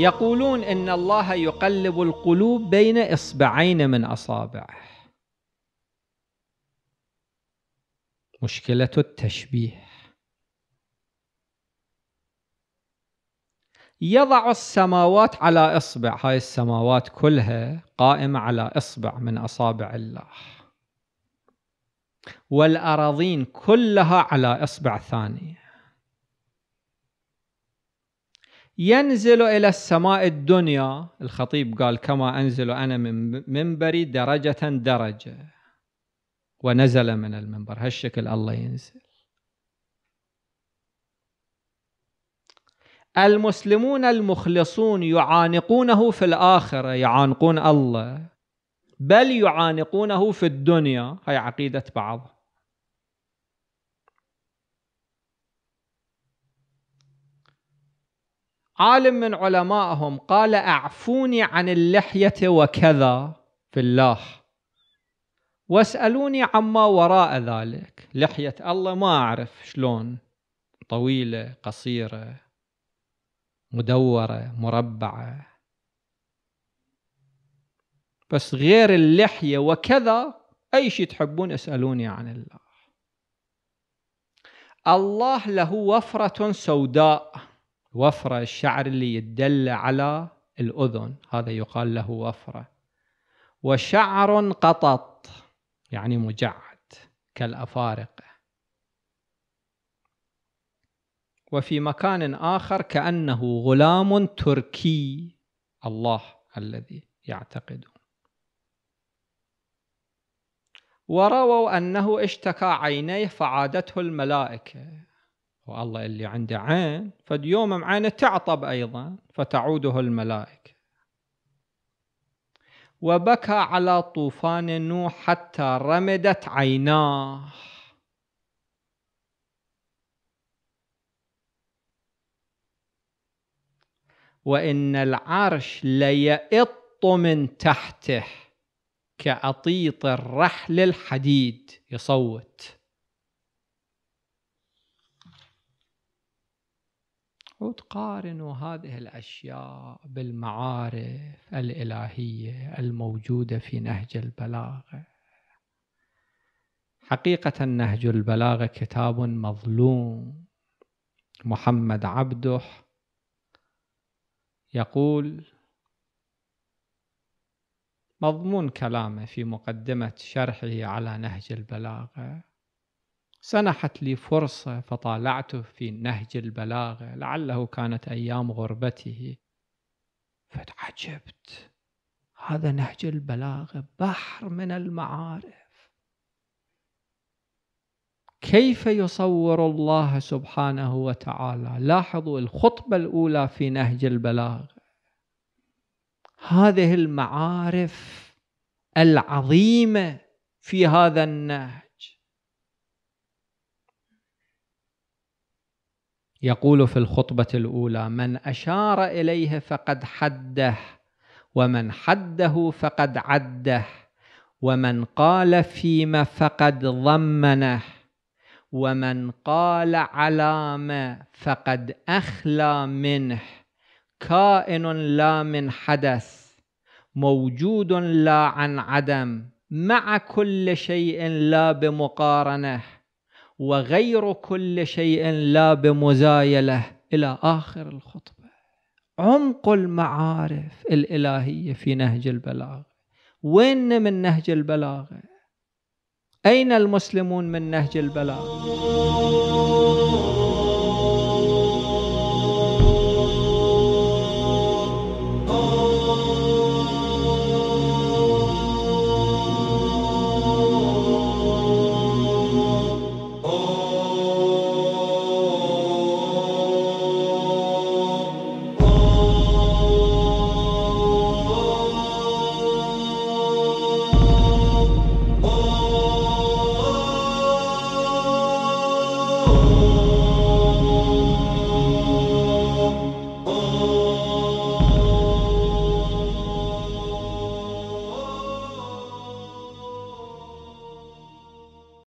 يقولون ان الله يقلب القلوب بين اصبعين من اصابعه مشكله التشبيه يضع السماوات على اصبع هاي السماوات كلها قائمه على اصبع من اصابع الله والاراضين كلها على اصبع ثانيه ينزل إلى السماء الدنيا الخطيب قال كما أنزل أنا من منبري درجة درجة ونزل من المنبر هالشكل الله ينزل المسلمون المخلصون يعانقونه في الآخرة يعانقون الله بل يعانقونه في الدنيا هي عقيدة بعضهم عالم من علمائهم قال اعفوني عن اللحيه وكذا في الله واسالوني عما وراء ذلك لحيه الله ما اعرف شلون طويله قصيره مدوره مربعه بس غير اللحيه وكذا اي شيء تحبون اسالوني عن الله الله له وفره سوداء وفرة الشعر اللي يدل على الأذن هذا يقال له وفرة وشعر قطط يعني مجعد كالأفارقة وفي مكان آخر كأنه غلام تركي الله الذي يعتقدون ورووا أنه اشتكى عينيه فعادته الملائكة والله اللي عنده عين فد يوم تعطب أيضا فتعوده الملائكة وبكى على طوفان نوح حتى رمدت عيناه وإن العرش ليئط من تحته كأطيط الرحل الحديد يصوت وتقارن هذه الاشياء بالمعارف الالهيه الموجوده في نهج البلاغه حقيقه نهج البلاغه كتاب مظلوم محمد عبده يقول مضمون كلامه في مقدمه شرحه على نهج البلاغه سنحت لي فرصة فطالعته في نهج البلاغة لعله كانت أيام غربته فتعجبت هذا نهج البلاغة بحر من المعارف كيف يصور الله سبحانه وتعالى لاحظوا الخطبة الأولى في نهج البلاغة هذه المعارف العظيمة في هذا النهج يقول في الخطبة الأولى من أشار إليه فقد حده ومن حده فقد عده ومن قال فيما فقد ضمنه ومن قال على ما فقد أخلى منه كائن لا من حدث موجود لا عن عدم مع كل شيء لا بمقارنه وغير كل شيء لا بمزايله الى اخر الخطبه عمق المعارف الالهيه في نهج البلاغه وين من نهج البلاغه اين المسلمون من نهج البلاغه